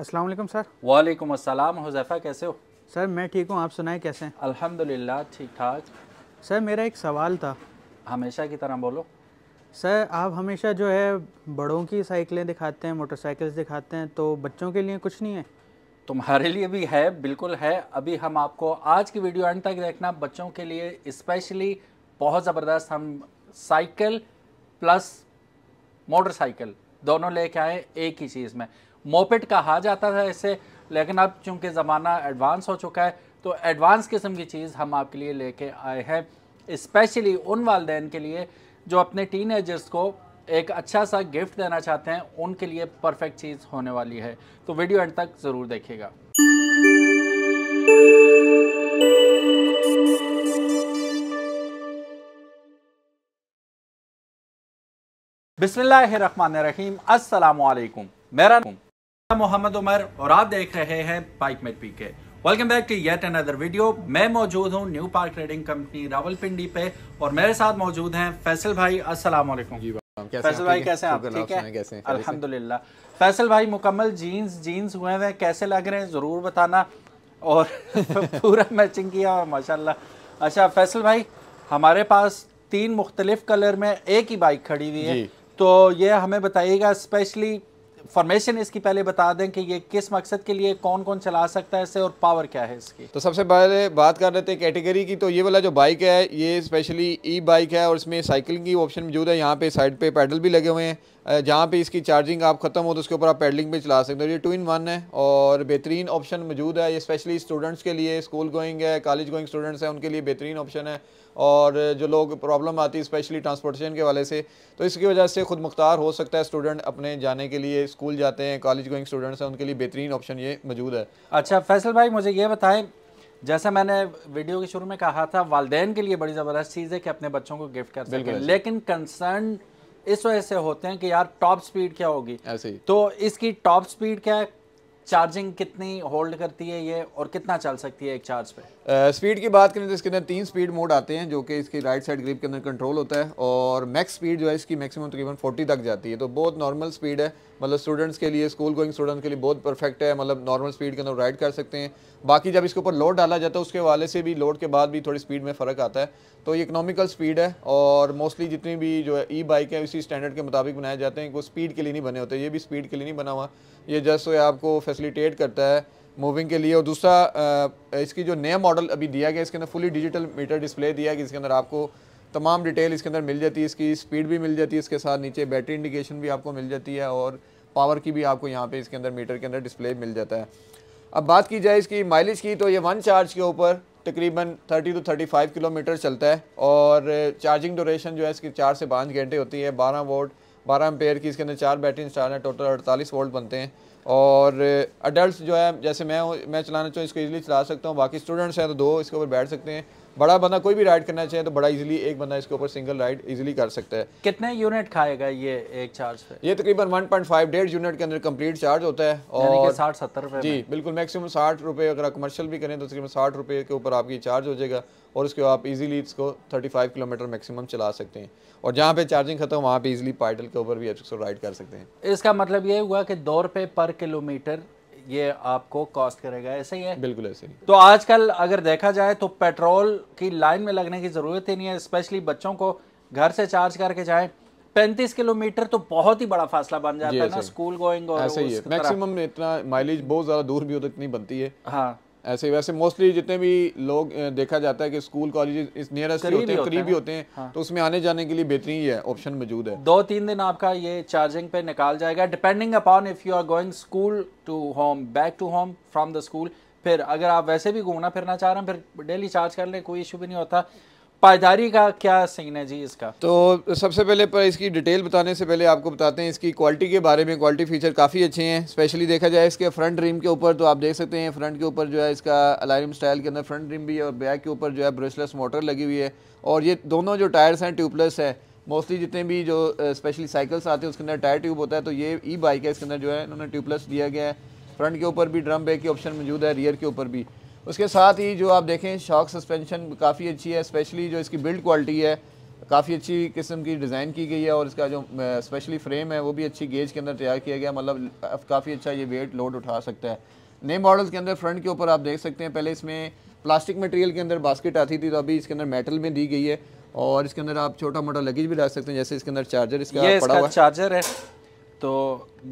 अस्सलाम वालेकुम सर वालेकुम अस्सलाम हुजैफा कैसे हो सर मैं ठीक हूँ आप सुनाए कैसे हैं अल्हम्दुलिल्लाह ठीक ठाक सर मेरा एक सवाल था हमेशा की तरह बोलो सर आप हमेशा जो है बड़ों की साइकिलें दिखाते हैं मोटरसाइकिल्स दिखाते हैं तो बच्चों के लिए कुछ नहीं है तुम्हारे लिए भी है बिल्कुल है अभी हम आपको आज की वीडियो एंड तक देखना बच्चों के लिए स्पेशली बहुत ज़बरदस्त हम साइकिल प्लस मोटरसाइकिल दोनों लेके आए एक ही चीज़ में मोपेट कहा जाता था इसे लेकिन अब चूंकि ज़माना एडवांस हो चुका है तो एडवांस किस्म की चीज़ हम आपके लिए लेके आए हैं स्पेशली उन वालदे के लिए जो अपने टीन को एक अच्छा सा गिफ्ट देना चाहते हैं उनके लिए परफेक्ट चीज़ होने वाली है तो वीडियो एंड तक ज़रूर देखिएगा बिस्मिल्लाहिर्रहमानिर्रहीम अस्सलाम वालेकुम मेरा मोहम्मद उमर और आप देख रहे हैं bike mate P K welcome back to yet another video मैं मौजूद हूं new park trading company Rawalpindi पे और मेरे साथ मौजूद हैं फैसल भाई अस्सलाम वालेकुम फैसल भाई कैसे हैं आप ठीक है अल्हम्दुलिल्लाह फैसल भाई मुकम्मल जीन्स जीन्स हुए हैं कैसे लग रहे हैं ज़रूर बताना और पूरा मैचिंग किया और माशाल्लाह अच्छा फैसल भाई हमारे पास तीन मुख्तलिफ कलर में एक ही बाइक खड़ी हुई है तो ये हमें बताइएगा स्पेशली फॉर्मेशन इसकी पहले बता दें कि ये किस मकसद के लिए कौन कौन चला सकता है इसे और पावर क्या है इसकी तो सबसे पहले बात कर लेते हैं कैटेगरी की तो ये वाला जो बाइक है ये स्पेशली ई बाइक है और इसमें साइकिलिंग की ऑप्शन मौजूद है यहाँ पे साइड पे पैडल भी लगे हुए हैं जहाँ पे इसकी चार्जिंग आप ख़त्म हो तो उसके ऊपर आप पेडलिंग भी चला सकते हो ये टू इन वन है और बेहतरीन ऑप्शन मौजूद है ये स्पेशली स्टूडेंट्स के लिए स्कूल गोइंग है कॉलेज गोइंग स्टूडेंट्स हैं उनके लिए बेहतरीन ऑप्शन है और जो लोग प्रॉब्लम आती है स्पेशली ट्रांसपोर्टेशन के वाले से तो इसकी वजह से खुद मुख्तार हो सकता है स्टूडेंट अपने जाने के लिए स्कूल जाते हैं कॉलेज गोइंग स्टूडेंट्स हैं उनके लिए बेहतरीन ऑप्शन ये मौजूद है अच्छा फैसल भाई मुझे ये बताएं जैसा मैंने वीडियो के शुरू में कहा था वालदेन के लिए बड़ी ज़बरदस्त चीज़ है कि अपने बच्चों को गिफ्ट कर सकें लेकिन कंसर्न इस वजह से होते हैं कि यार टॉप स्पीड क्या होगी ऐसे ही तो इसकी टॉप स्पीड क्या है चार्जिंग कितनी होल्ड करती है ये और कितना चल सकती है एक चार्ज पे स्पीड uh, की बात करें तो इसके अंदर तीन स्पीड मोड आते हैं जो कि इसकी राइट साइड ग्रिप के अंदर कंट्रोल होता है और मैक्स स्पीड जो है इसकी मैक्सिमम तकरीबन 40 तक जाती है तो बहुत नॉर्मल स्पीड है मतलब स्टूडेंट्स के लिए स्कूल गोइंग स्टूडेंट्स के लिए बहुत परफेक्ट है मतलब नॉर्मल स्पीड के अंदर राइड कर सकते हैं बाकी जब इसके ऊपर लोड डाला जाता है उसके हवाले से भी लोड के बाद भी थोड़ी स्पीड में फ़र्क आता है तो ये इकनॉमिकल स्पीड है और मोस्टली जितनी भी जो है ई बाइक है उसी स्टैंडर्ड के मुताबिक बनाए जाते हैं वो स्पीड के लिए नहीं बने होते ये भी स्पीड के लिए नहीं बना हुआ ये जस्ट आपको फैसिलिटेट करता है मूविंग के लिए और दूसरा इसकी जो नया मॉडल अभी दिया गया इसके अंदर फुली डिजिटल मीटर डिस्प्ले दिया गया जिसके अंदर आपको तमाम डिटेल इसके अंदर मिल जाती है इसकी स्पीड भी मिल जाती है इसके साथ नीचे बैटरी इंडिकेशन भी आपको मिल जाती है और पावर की भी आपको यहाँ पे इसके अंदर मीटर के अंदर डिस्प्ले मिल जाता है अब बात की जाए इसकी माइलेज की तो ये वन चार्ज के ऊपर तकरीबन 30 टू 35 किलोमीटर चलता है और चार्जिंग डोरेशन जो है इसकी चार से पाँच घंटे होती है बारह वोल्ट बारह एम्पेयर की इसके अंदर चार बैटरी इंस्टॉल हैं टोटल अड़तालीस वोल्ट बनते हैं और अडल्ट जो है जैसे मैं मैं चलाना चाहूँ इसको ईजिली चला सकता हूँ बाकी स्टूडेंट्स हैं तो दो इसके ऊपर बैठ सकते हैं बड़ा बंदा कोई भी राइड करना चाहे तो बड़ा इजीली एक बंदा इसके ऊपर सिंगल राइड इजीली कर सकता है कितने यूनिट खाएगा ये एक चार्ज पे ये तकरीबन वन पॉइंट फाइव डेढ़ यूनिट के अंदर कंप्लीट चार्ज होता है और साठ सत्तर रुपए जी बिल्कुल मैक्सिमम साठ रुपए अगर आप कमर्शियल भी करें तो तकरीबन साठ रुपए के ऊपर आपकी चार्ज हो जाएगा और उसके आप इजीली इसको 35 किलोमीटर मैक्सिमम चला सकते हैं और जहाँ पे चार्जिंग खत्म वहाँ पे इजीली पाइडल के ऊपर भी आप राइड कर सकते हैं इसका मतलब ये हुआ कि दो रुपये पर किलोमीटर ये आपको कॉस्ट करेगा ऐसे ही है बिल्कुल ऐसे ही तो आजकल अगर देखा जाए तो पेट्रोल की लाइन में लगने की ज़रूरत ही नहीं है स्पेशली बच्चों को घर से चार्ज करके जाए पैंतीस किलोमीटर तो बहुत ही बड़ा फासला बन जाता है ना स्कूल गोइंग और मैक्सिमम इतना माइलेज बहुत ज़्यादा दूर भी होता तो इतनी बनती है हाँ ऐसे ही वैसे मोस्टली जितने भी लोग देखा जाता है कि स्कूल कॉलेज इस नियरेस्ट होते, होते हैं करीब हैं।, होते हैं हाँ। तो उसमें आने जाने के लिए बेहतरीन है ऑप्शन मौजूद है दो तीन दिन आपका ये चार्जिंग पे निकाल जाएगा depending upon if you are going school to home back to home from the school फिर अगर आप वैसे भी घूमना फिरना चाह रहे हैं फिर डेली चार्ज कर लें कोई इशू भी नहीं होता पायदारी का क्या सीन है जी इसका तो सबसे पहले पर इसकी डिटेल बताने से पहले आपको बताते हैं इसकी क्वालिटी के बारे में क्वालिटी फीचर काफ़ी अच्छे हैं स्पेशली देखा जाए इसके फ्रंट रिम के ऊपर तो आप देख सकते हैं फ्रंट के ऊपर जो है इसका अलाइनम स्टाइल के अंदर फ्रंट रिम भी है और बैक के ऊपर जो है ब्रशलेस मोटर लगी हुई है और ये दोनों जो टायर्स हैं ट्यूबलेस है मोस्टली जितने भी जो स्पेशली साइकिल्स आते हैं उसके अंदर टायर ट्यूब होता है तो ये ई बाइक है इसके अंदर जो है इन्होंने ट्यूबलेस दिया गया है फ्रंट के ऊपर भी ड्रम ब्रेक की ऑप्शन मौजूद है रियर के ऊपर भी उसके साथ ही जो आप देखें शॉक सस्पेंशन काफ़ी अच्छी है स्पेशली जो इसकी बिल्ड क्वालिटी है काफ़ी अच्छी किस्म की डिज़ाइन की गई है और इसका जो स्पेशली फ्रेम है वो भी अच्छी गेज के अंदर तैयार किया गया मतलब काफ़ी अच्छा ये वेट लोड उठा सकता है नए मॉडल्स के अंदर फ्रंट के ऊपर आप देख सकते हैं पहले इसमें प्लास्टिक मटेरियल के अंदर बास्केट आती थी तो अभी इसके अंदर मेटल में दी गई है और इसके अंदर आप छोटा मोटा लगेज भी डाल सकते हैं जैसे इसके अंदर चार्जर इसका ये पड़ा इसका हुआ चार्जर है तो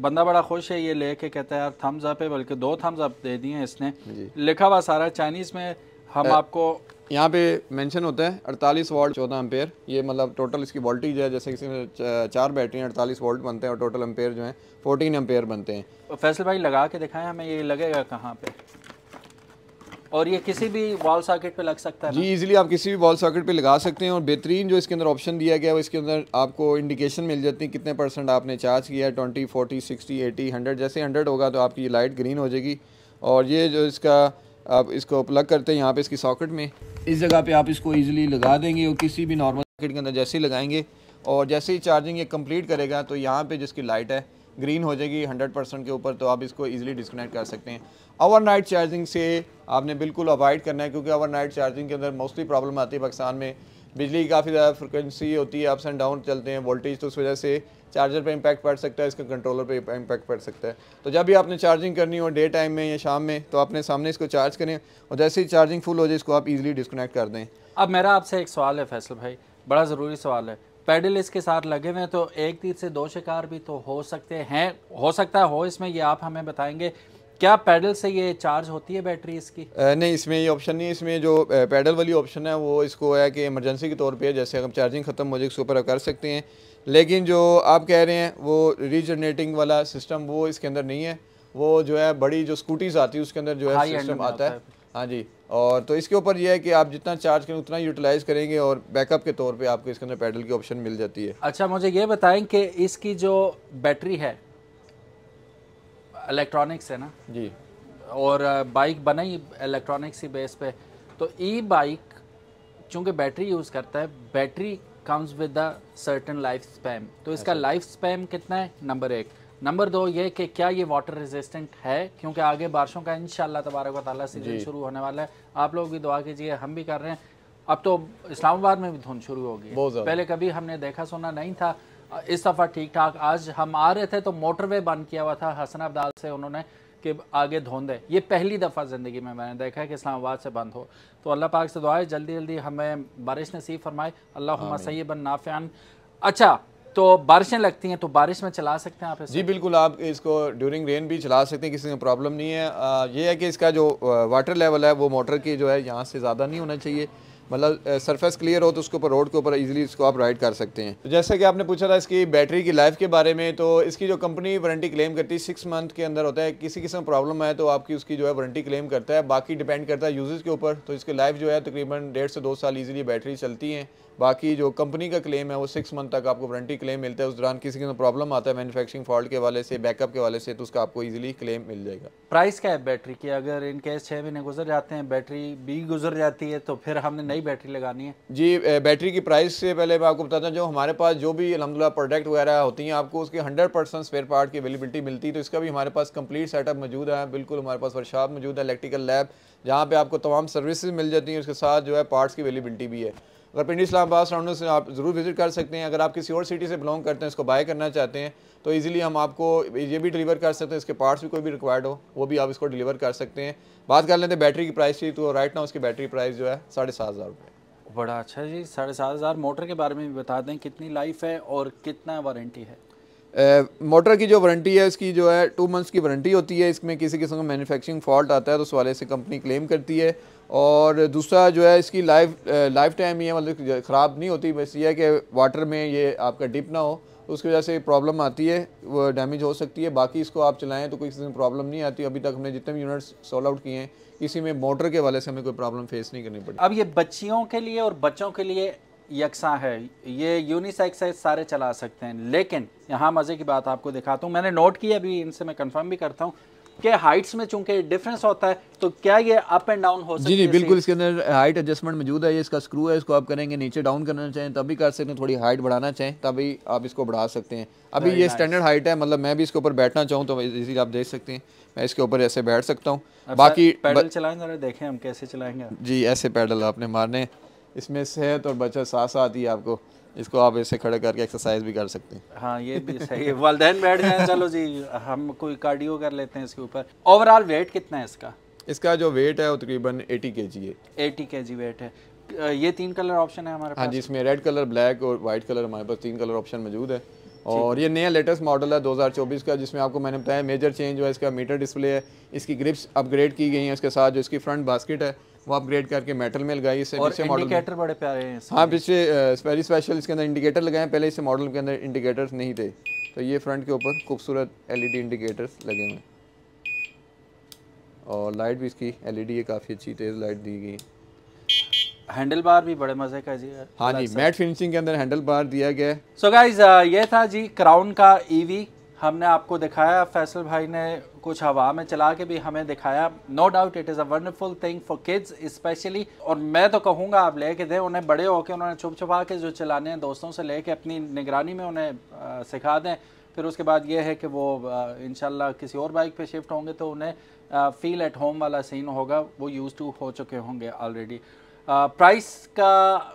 बंदा बड़ा खुश है ये ले के कहता है यार थम्स अप है बल्कि दो थम्स अप दे दिए इसने लिखा हुआ सारा चाइनीज़ में हम ए, आपको यहाँ पे मेंशन होता है अड़तालीस वोल्ट चौदह अम्पेयर ये मतलब टोटल इसकी वोल्टेज है जैसे किसी में चार बैटरी अड़तालीस वोल्ट बनते हैं और टोटल अम्पेयर जो है फोर्टीन अम्पेयर बनते हैं फैसल भाई लगा के दिखाएं हमें ये लगेगा कहाँ पे और ये किसी भी वॉल सॉकेट पे लग सकता है जी इजीली आप किसी भी वॉल सॉकेट पे लगा सकते हैं और बेहतरीन जो इसके अंदर ऑप्शन दिया गया है इसके अंदर आपको इंडिकेशन मिल जाती है कितने परसेंट आपने चार्ज किया है twenty forty sixty eighty hundred जैसे हंड्रेड होगा तो आपकी ये लाइट ग्रीन हो जाएगी और ये जो इसका आप इसको प्लग करते हैं यहाँ पर इसकी सॉकेट में इस जगह पर आप इसको ईज़िली लगा देंगे और किसी भी नॉर्मल सॉकेट के अंदर जैसे ही लगाएंगे और जैसे ही चार्जिंग ये कम्प्लीट करेगा तो यहाँ पर जिसकी लाइट है ग्रीन हो जाएगी 100 परसेंट के ऊपर तो आप इसको ईजिली डिस्कनेक्ट कर सकते हैं ओवर नाइट चार्जिंग से आपने बिल्कुल अवॉइड करना है क्योंकि ओवर नाइट चार्जिंग के अंदर मोस्टली प्रॉब्लम आती है पाकिस्तान में बिजली की काफ़ी ज़्यादा फ्रिक्वेंसी होती है अप्स एंड डाउन चलते हैं वोल्टेज तो उस वजह से चार्जर पर इम्पैक्ट पड़ सकता है इसका कंट्रोलर पर इम्पैक्ट पड़ सकता है तो जब भी आपने चार्जिंग करनी हो डे टाइम में या शाम में तो अपने सामने इसको चार्ज करें और जैसे ही चार्जिंग फुल हो जाए इसको आप इजीली डिस्कनेक्ट कर दें अब मेरा आपसे एक सवाल है फैसल भाई बड़ा ज़रूरी सवाल है पैडल इसके साथ लगे हुए हैं तो एक तीर से दो शिकार भी तो हो सकते हैं हो सकता है हो इसमें ये आप हमें बताएंगे क्या पैडल से ये चार्ज होती है बैटरी इसकी नहीं इसमें ये ऑप्शन नहीं इसमें जो पैडल वाली ऑप्शन है वो इसको है कि इमरजेंसी के तौर पे जैसे हम चार्जिंग ख़त्म हो जाए इसके ऊपर कर सकते हैं लेकिन जो आप कह रहे हैं वो रीजनरेटिंग वाला सिस्टम वो इसके अंदर नहीं है वो जो है बड़ी जो स्कूटीज़ आती है उसके अंदर जो है सिस्टम आता है हाँ जी और तो इसके ऊपर यह है कि आप जितना चार्ज करें उतना यूटिलाइज करेंगे और बैकअप के तौर पे आपको इसके अंदर पैडल की ऑप्शन मिल जाती है अच्छा मुझे ये बताएं कि इसकी जो बैटरी है इलेक्ट्रॉनिक्स है ना जी और बाइक बना ही इलेक्ट्रॉनिक्स ही बेस पे तो ई बाइक चूँकि बैटरी यूज़ करता है battery comes with the certain life span तो इसका लाइफ अच्छा। स्पैम कितना है नंबर एक नंबर दो ये कि क्या ये वाटर रेजिस्टेंट है क्योंकि आगे बारिशों का इन तबारक ताली सीजन शुरू होने वाला है आप लोगों की दुआ कीजिए हम भी कर रहे हैं अब तो इस्लामाबाद में भी धुंध शुरू होगी पहले कभी हमने देखा सुना नहीं था इस दफ़ा ठीक ठाक आज हम आ रहे थे तो मोटरवे बंद किया हुआ था हसन अब्दाल से उन्होंने कि आगे धोंधे ये पहली दफ़ा ज़िंदगी में मैंने देखा है कि इस्लामाबाद से बंद हो तो अल्लाह पाक से दुआ है जल्दी जल्दी हमें बारिश नसीब फरमाए अल्लाह सैबन नाफियान अच्छा तो बारिशें लगती हैं तो बारिश में चला सकते हैं आप जी बिल्कुल आप इसको ड्यूरिंग रेन भी चला सकते हैं किसी में प्रॉब्लम नहीं है आ, ये है कि इसका जो वाटर लेवल है वो मोटर की जो है यहाँ से ज़्यादा नहीं होना चाहिए मतलब सरफेस क्लियर हो तो उसके ऊपर रोड के ऊपर इजीली इसको आप राइड कर सकते हैं तो जैसा कि आपने पूछा था इसकी बैटरी की लाइफ के बारे में तो इसकी जो कंपनी वारंटी क्लेम करती है सिक्स मंथ के अंदर होता है किसी किस्म प्रॉब्लम है तो आपकी उसकी जो है वारंटी क्लेम करता है बाकी डिपेंड करता है यूजेज के ऊपर तो इसकी लाइफ जो है तकरीबन डेढ़ से दो साल ईजिली बैटरी चलती हैं बाकी जो कंपनी का क्लेम है वो सिक्स मंथ तक आपको वारंटी क्लेम मिलता है उस दौरान किसी का प्रॉब्लम आता है मैन्युफैक्चरिंग फॉल्ट के वाले से बैकअप के वाले से तो उसका आपको ईजिली क्लेम मिल जाएगा प्राइस क्या है बैटरी की अगर इन केस छः महीने गुजर जाते हैं बैटरी भी गुजर जाती है तो फिर हमने नई बैटरी लगानी है जी बैटरी की प्राइस से पहले मैं आपको बताता हूँ जो हमारे पास जो भी अलहमदिल्ला प्रोडक्ट वगैरह होती हैं आपको उसकी हंड्रेड परसेंट स्पेयर पार्ट की अवेलेबिलिटी मिलती है तो इसका भी हमारे पास कम्प्लीट सेटअप मौजूद है बिल्कुल हमारे पास वर्कशॉप मौजूद है इलेक्ट्रिकल लैब जहाँ पे आपको तमाम सर्विसेज मिल जाती हैं उसके साथ जो है पार्ट्स की अवेलेबिलिटी भी है अगर पिंडी इस्लामाबाद सराउंड से आप ज़रूर विज़िट कर सकते हैं अगर आप किसी और सिटी से बिलोंग करते हैं इसको बाय करना चाहते हैं तो इजीली हम आपको ये भी डिलीवर कर सकते हैं इसके पार्ट्स भी कोई भी रिक्वायर्ड हो वो भी आप इसको डिलीवर कर सकते हैं बात कर लेते हैं बैटरी की प्राइस की तो राइट ना उसकी बैटरी प्राइस जो है साढ़े सात हज़ार रुपये बड़ा अच्छा जी साढ़े सात हज़ार मोटर के बारे में भी बता दें कितनी लाइफ है और कितना वारंटी है मोटर की जो वारंटी है इसकी जो है टू मंथ्स की वारंटी होती है इसमें किसी किस्म का मैन्युफैक्चरिंग फॉल्ट आता है तो उस वाले से कंपनी क्लेम करती है और दूसरा जो है इसकी लाइफ लाइफ टाइम है मतलब ख़राब नहीं होती बस ये है कि वाटर में ये आपका डिप ना हो तो उसकी वजह से प्रॉब्लम आती है वो डैमेज हो सकती है बाकी इसको आप चलाएं तो कोई किसी प्रॉब्लम नहीं आती अभी तक हमने जितने भी यूनिट्स सॉल्व आउट किए हैं इसी में मोटर के वाले से हमें कोई प्रॉब्लम फेस नहीं करनी पड़ी अब ये बच्चियों के लिए और बच्चों के लिए यकसा है ये यूनिसेक्स है सारे चला सकते हैं लेकिन यहाँ मज़े की बात आपको दिखाता हूँ मैंने नोट किया अभी इनसे मैं कंफर्म भी करता हूँ के हाइट्स में चूंकि डिफरेंस होता है तो क्या ये अप एंड डाउन हो सकता है जी जी बिल्कुल इसके अंदर हाइट एडजस्टमेंट मौजूद है ये इसका स्क्रू है इसको आप करेंगे नीचे डाउन करना चाहें तभी कर सकते हैं थोड़ी हाइट बढ़ाना चाहें तभी आप इसको बढ़ा सकते हैं अभी ये स्टैंडर्ड हाइट है मतलब मैं भी इसके ऊपर बैठना चाहूँ तो इसी आप देख सकते हैं मैं इसके ऊपर ऐसे बैठ सकता हूँ बाकी पैडल चलाएंगे देखें हम कैसे चलाएंगे जी ऐसे पैडल आपने मारने इसमें सेहत और बचत साथ साथ ही आपको इसको आप ऐसे खड़े करके एक्सरसाइज भी कर सकते हैं हाँ ये भी सही है वालदेन बैठ जाए चलो जी हम कोई कार्डियो कर लेते हैं इसके ऊपर ओवरऑल वेट कितना है इसका इसका जो वेट है वो तकरीबन एटी के जी है एटी के जी वेट है ये तीन कलर ऑप्शन है हमारे हाँ जी इसमें रेड कलर ब्लैक और वाइट कलर हमारे पास तीन कलर ऑप्शन मौजूद है और ये नया लेटेस्ट मॉडल है 2024 का जिसमें आपको मैंने बताया मेजर चेंज हुआ है इसका मीटर डिस्प्ले है इसकी ग्रिप्स अपग्रेड की गई हैं इसके साथ जो इसकी फ्रंट बास्केट है वो अपग्रेड करके मेटल में लगाई इसे और इंडिकेटर बड़े प्यारे हैं हाँ पीछे वेरी स्पेशल इसके अंदर इंडिकेटर लगाए हैं पहले इसे मॉडल के अंदर इंडिकेटर्स नहीं थे तो ये फ्रंट के ऊपर खूबसूरत एलईडी इंडिकेटर्स लगे हुए हैं और लाइट भी इसकी एलईडी है काफ़ी अच्छी तेज़ लाइट दी गई हैंडल बार भी बड़े मज़े का जी हाँ जी मैट फिनिशिंग के अंदर हैंडल बार दिया गया सो so गाइज ये था जी क्राउन का ईवी e हमने आपको दिखाया फैसल भाई ने कुछ हवा में चला के भी हमें दिखाया no doubt it is a wonderful thing for kids specially और मैं तो कहूँगा आप लेके दें उन्हें बड़े होकर उन्होंने छुप छुपा के जो चलाने हैं दोस्तों से लेके अपनी निगरानी में उन्हें आ, सिखा दें फिर उसके बाद ये है कि वो इन किसी और बाइक पर शिफ्ट होंगे तो उन्हें फील एट होम वाला सीन होगा वो यूज़ टू हो चुके होंगे ऑलरेडी प्राइस का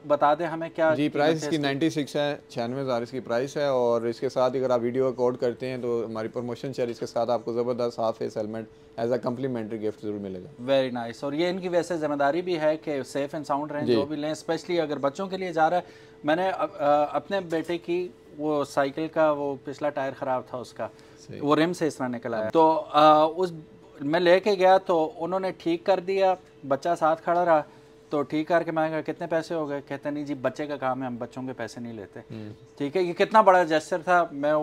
बता दें हमें क्या जी प्राइस इसकी 96 है छियानवे हज़ार इसकी प्राइस है और इसके साथ अगर आप वीडियो रिकॉर्ड करते हैं तो हमारी प्रमोशन चल इसके साथ आपको ज़बरदस्त half face helmet as a complimentary gift जरूर मिलेगा वेरी नाइस nice. और ये इनकी वैसे जिम्मेदारी भी है कि सेफ़ एंड साउंड रहें जो भी लें स्पेशली अगर बच्चों के लिए जा रहा है मैंने अपने बेटे की वो साइकिल का वो पिछला टायर ख़राब था उसका वो रिम से इस तरह निकला तो उस मैं लेके गया तो उन्होंने ठीक कर दिया बच्चा साथ खड़ा रहा तो ठीक करके मैं कितने पैसे हो गए कहते नहीं जी बच्चे का काम है हम बच्चों के पैसे नहीं लेते हम्म। ठीक है ये कितना बड़ा जेस्टर था मैं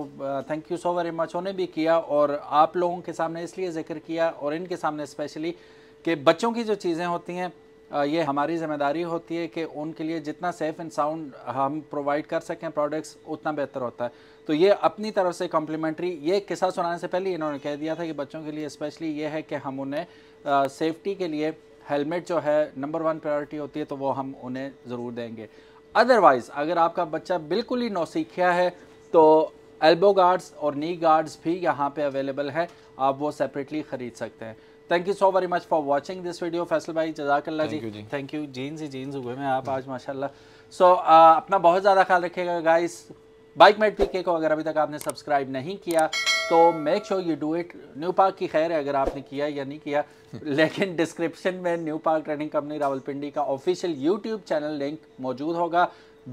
thank you so very much उन्हें भी किया और आप लोगों के सामने इसलिए जिक्र किया और इनके सामने स्पेशली कि बच्चों की जो चीज़ें होती हैं ये हमारी जिम्मेदारी होती है कि उनके लिए जितना सेफ़ एंड साउंड हम प्रोवाइड कर सकें प्रोडक्ट्स उतना बेहतर होता है तो ये अपनी तरफ से कॉम्प्लीमेंट्री ये किस्सा सुनाने से पहले इन्होंने कह दिया था कि बच्चों के लिए स्पेशली ये है कि हम उन्हें सेफ्टी के लिए हेलमेट जो है नंबर वन प्रायोरिटी होती है तो वो हम उन्हें ज़रूर देंगे अदरवाइज़ अगर आपका बच्चा बिल्कुल ही नौसीखिया है तो एल्बो गार्ड्स और नी गार्ड्स भी यहाँ पे अवेलेबल है आप वो सेपरेटली ख़रीद सकते हैं thank you so very much for watching this video Faisal भाई जजाकल्ला जी थैंक यू जीन्स ही जीन्स हुए हैं आप आज माशाल्लाह सो so, अपना बहुत ज़्यादा ख्याल रखिएगा गाइस बाइक मेट पीके को अगर अभी तक आपने सब्सक्राइब नहीं किया तो make sure you do it new park की खैर है अगर आपने किया या नहीं किया लेकिन डिस्क्रिप्शन में new park running company Rawalpindi का ऑफिशियल यूट्यूब चैनल लिंक मौजूद होगा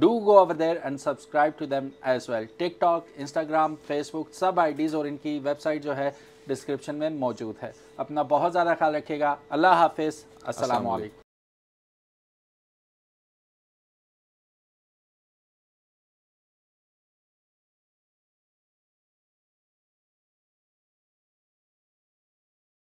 do go over there and subscribe to them as well TikTok Instagram Facebook सब आईडीज़ और इनकी वेबसाइट जो है डिस्क्रिप्शन में मौजूद है अपना बहुत ज़्यादा ख्याल रखिएगा अल्लाह हाफिज़ असल